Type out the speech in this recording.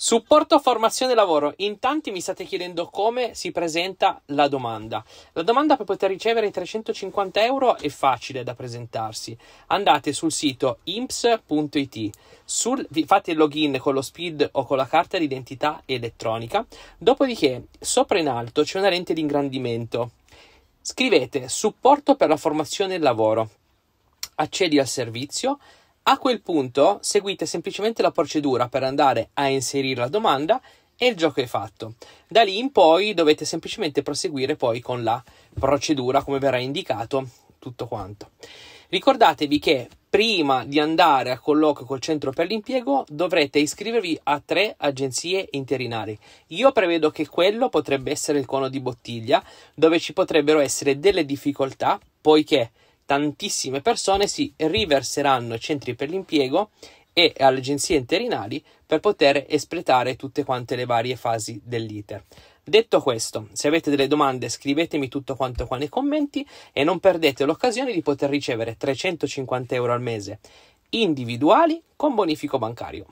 Supporto formazione lavoro. In tanti mi state chiedendo come si presenta la domanda. La domanda per poter ricevere i 350 euro è facile da presentarsi. Andate sul sito imps.it, sul, fate il login con lo SPID o con la carta d'identità elettronica. Dopodiché, sopra in alto c'è una lente di ingrandimento. Scrivete supporto per la formazione e lavoro. Accedi al servizio a quel punto seguite semplicemente la procedura per andare a inserire la domanda e il gioco è fatto. Da lì in poi dovete semplicemente proseguire poi con la procedura come verrà indicato tutto quanto. Ricordatevi che prima di andare a colloquio col centro per l'impiego dovrete iscrivervi a tre agenzie interinari. Io prevedo che quello potrebbe essere il cono di bottiglia dove ci potrebbero essere delle difficoltà poiché tantissime persone si riverseranno ai centri per l'impiego e alle agenzie interinali per poter espletare tutte quante le varie fasi dell'iter. Detto questo, se avete delle domande scrivetemi tutto quanto qua nei commenti e non perdete l'occasione di poter ricevere 350 euro al mese individuali con bonifico bancario.